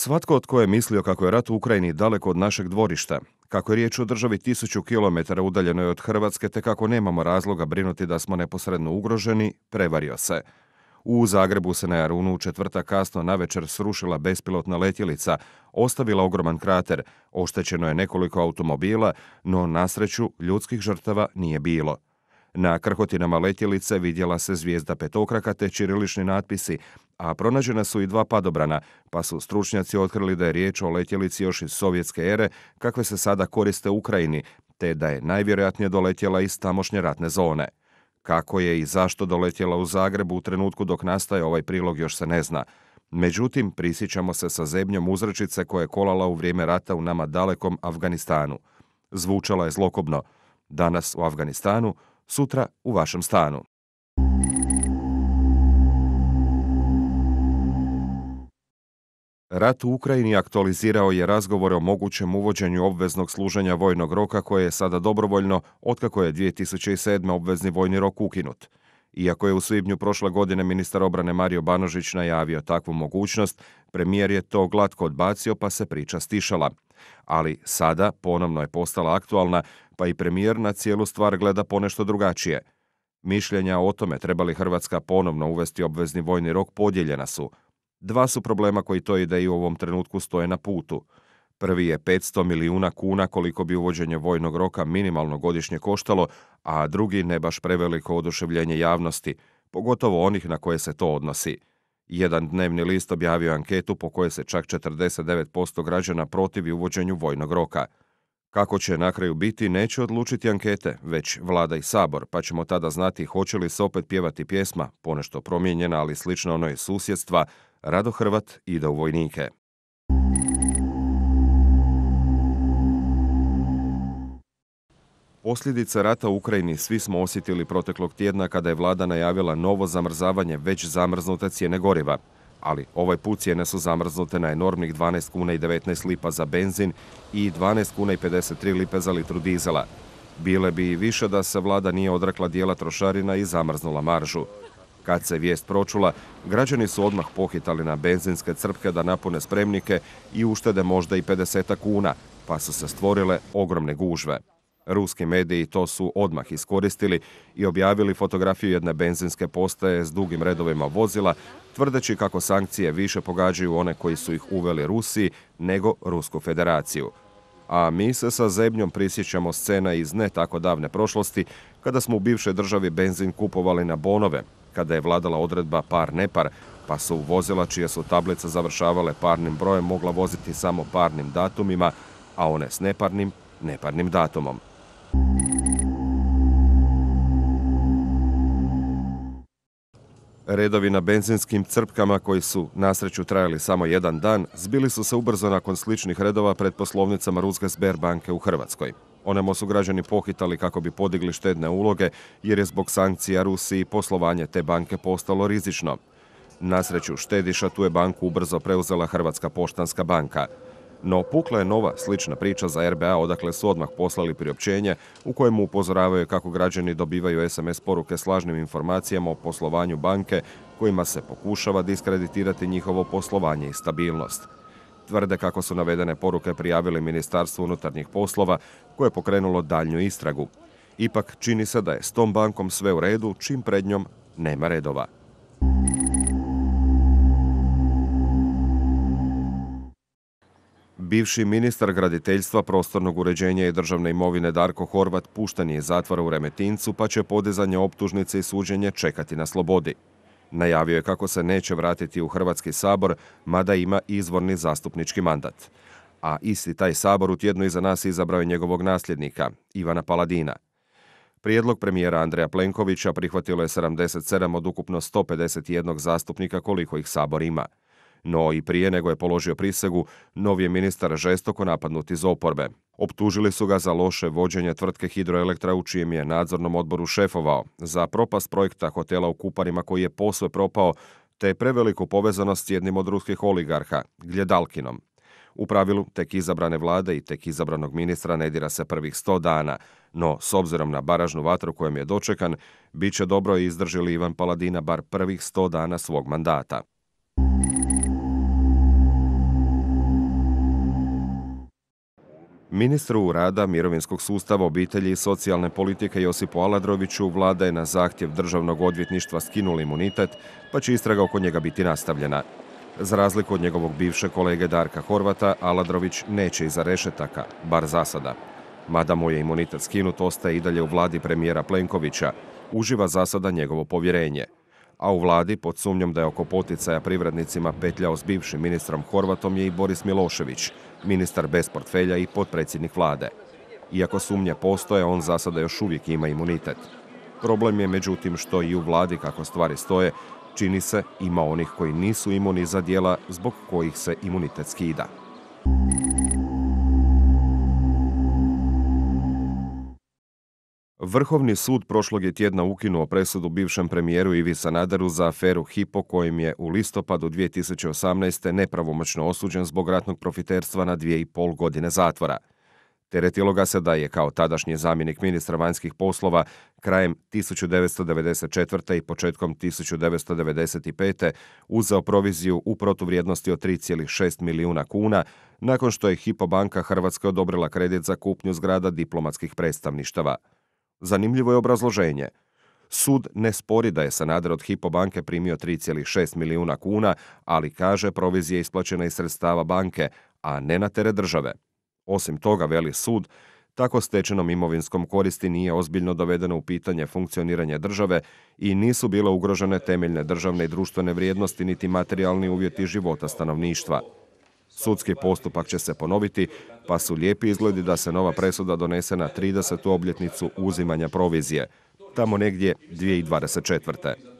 Svatko tko je mislio kako je rat u Ukrajini daleko od našeg dvorišta, kako je riječ o državi tisuću kilometara udaljenoj od Hrvatske te kako nemamo razloga brinuti da smo neposredno ugroženi, prevario se. U Zagrebu se na Jarunu u četvrta kasno navečer srušila bespilotna letjelica, ostavila ogroman krater, oštećeno je nekoliko automobila, no na sreću ljudskih žrtava nije bilo. Na krhotinama letjelice vidjela se zvijezda petokraka te čirilišni natpisi, a pronađena su i dva padobrana, pa su stručnjaci otkrili da je riječ o letjelici još iz sovjetske ere, kakve se sada koriste u Ukrajini, te da je najvjerojatnije doletjela iz tamošnje ratne zone. Kako je i zašto doletjela u Zagrebu u trenutku dok nastaje ovaj prilog još se ne zna. Međutim, prisjećamo se sa zebnjom uzrečice koja je kolala u vrijeme rata u nama dalekom Afganistanu. Zvučala je zlokobno. Danas u Afganistanu sutra u vašem stanu. Rat u Ukrajini aktualizirao je razgovore o mogućem uvođenju obveznog služenja vojnog roka koje je sada dobrovoljno otkako je 2007. obvezni vojni rok ukinut. Iako je u svibnju prošle godine ministar obrane Mario Banožić najavio takvu mogućnost, premijer je to glatko odbacio pa se priča stišala ali sada ponovno je postala aktualna, pa i premijer na cijelu stvar gleda ponešto drugačije. Mišljenja o tome treba li Hrvatska ponovno uvesti obvezni vojni rok podijeljena su. Dva su problema koji to ide i u ovom trenutku stoje na putu. Prvi je 500 milijuna kuna koliko bi uvođenje vojnog roka minimalno godišnje koštalo, a drugi ne baš preveliko oduševljenje javnosti, pogotovo onih na koje se to odnosi. Jedan dnevni list objavio anketu po kojoj se čak 49% građana protivi uvođenju vojnog roka. Kako će na kraju biti, neće odlučiti ankete, već vlada i sabor, pa ćemo tada znati hoće li se opet pjevati pjesma, ponešto promijenjena ali slična onoj susjedstva, Rado Hrvat ide u vojnike. Posljedice rata u Ukrajini svi smo osjetili proteklog tjedna kada je vlada najavila novo zamrzavanje već zamrznute cijene goriva. Ali ovaj put cijene su zamrznute na enormnih 12 kuna i 19 lipa za benzin i 12 kuna i 53 lipe za litru dizela. Bile bi i više da se vlada nije odrekla dijela trošarina i zamrznula maržu. Kad se vijest pročula, građani su odmah pohitali na benzinske crpke da napune spremnike i uštede možda i 50 kuna, pa su se stvorile ogromne gužve. Ruski mediji to su odmah iskoristili i objavili fotografiju jedne benzinske postaje s dugim redovima vozila, tvrdeći kako sankcije više pogađaju one koji su ih uveli Rusiji nego Rusku federaciju. A mi se sa zemljom prisjećamo scena iz ne tako davne prošlosti kada smo u bivšoj državi benzin kupovali na bonove, kada je vladala odredba par nepar, pa su vozila čije su tablice završavale parnim brojem mogla voziti samo parnim datumima, a one s neparnim, neparnim datumom. Redovi na benzinskim crpkama koji su nasreću trajali samo jedan dan zbili su se ubrzo nakon sličnih redova pred poslovnicama Ruske Sberbanke u Hrvatskoj. Onemo su građani pohitali kako bi podigli štedne uloge jer je zbog sankcija Rusiji poslovanje te banke postalo rizično. Nasreću štediša tu je banku ubrzo preuzela Hrvatska poštanska banka. No, pukla je nova slična priča za RBA, odakle su odmah poslali priopćenje u kojemu upozoravaju kako građani dobivaju SMS poruke s lažnim informacijama o poslovanju banke kojima se pokušava diskreditirati njihovo poslovanje i stabilnost tvrde kako su navedene poruke prijavili Ministarstvu unutarnjih poslova koje je pokrenulo daljnju istragu. Ipak čini se da je s tom bankom sve u redu, čim pred njom nema redova. Bivši ministar graditeljstva, prostornog uređenja i državne imovine Darko Horvat pušten je iz zatvora u Remetincu pa će podizanje optužnice i suđenje čekati na slobodi. Najavio je kako se neće vratiti u Hrvatski sabor, mada ima izvorni zastupnički mandat. A isti taj sabor u tjednu iza nas izabrao je njegovog nasljednika, Ivana Paladina. Prijedlog premijera Andreja Plenkovića prihvatilo je 77 od ukupno 151 zastupnika koliko ih sabor ima. No i prije nego je položio prisegu, novi je ministar žestoko napadnut iz oporbe. Optužili su ga za loše vođenje tvrtke Hidroelektra u čijem je nadzornom odboru šefovao, za propast projekta hotela u Kuparima koji je posve propao, te preveliku povezanost s jednim od ruskih oligarha, Gljedalkinom. U pravilu, tek izabrane vlade i tek izabranog ministra ne dira se prvih sto dana, no s obzirom na baražnu vatru kojem je dočekan, bit će dobro izdržili Ivan Paladina bar prvih sto dana svog mandata. Ministru rada, mirovinskog sustava, obitelji i socijalne politike Josipu Aladroviću vlada je na zahtjev državnog odvjetništva skinula imunitet, pa će istraga oko njega biti nastavljena. Za razliku od njegovog bivše kolege Darka Horvata, Aladrović neće iza rešetaka, bar zasada. Mada mu je imunitet skinut, ostaje i dalje u vladi premijera Plenkovića. Uživa zasada njegovo povjerenje. A u vladi, pod sumnjom da je oko poticaja privrednicima petljao s bivšim ministrom Horvatom, je i Boris Milošević – ministar bez portfelja i potpredsjednik vlade. Iako sumnje postoje, on za sada još uvijek ima imunitet. Problem je međutim što i u vladi kako stvari stoje, čini se ima onih koji nisu imuni za dijela zbog kojih se imunitet skida. Vrhovni sud prošlog je tjedna ukinuo presudu bivšem premijeru Ivi Sanaderu za aferu Hipo kojim je u listopadu 2018. nepravomoćno osuđen zbog ratnog profiterstva na dvije i pol godine zatvora. Teretilo ga se da je kao tadašnji zamjenik ministra vanjskih poslova krajem 1994. i početkom 1995. uzeo proviziju u protuvrijednosti od 3,6 milijuna kuna nakon što je Hipo banka Hrvatske odobrila kredit za kupnju zgrada diplomatskih predstavništava. Zanimljivo je obrazloženje. Sud ne spori da je Sanader od Hipo banke primio 3,6 milijuna kuna, ali kaže provizije isplaćena iz sredstava banke, a ne na teret države. Osim toga, veli sud, tako stečenom imovinskom koristi nije ozbiljno dovedeno u pitanje funkcioniranje države i nisu bile ugrožene temeljne državne i društvene vrijednosti niti materijalni uvjeti života stanovništva. Sudski postupak će se ponoviti, pa su lijepi izgledi da se nova presuda donese na 30. obljetnicu uzimanja provizije, tamo negdje 2024.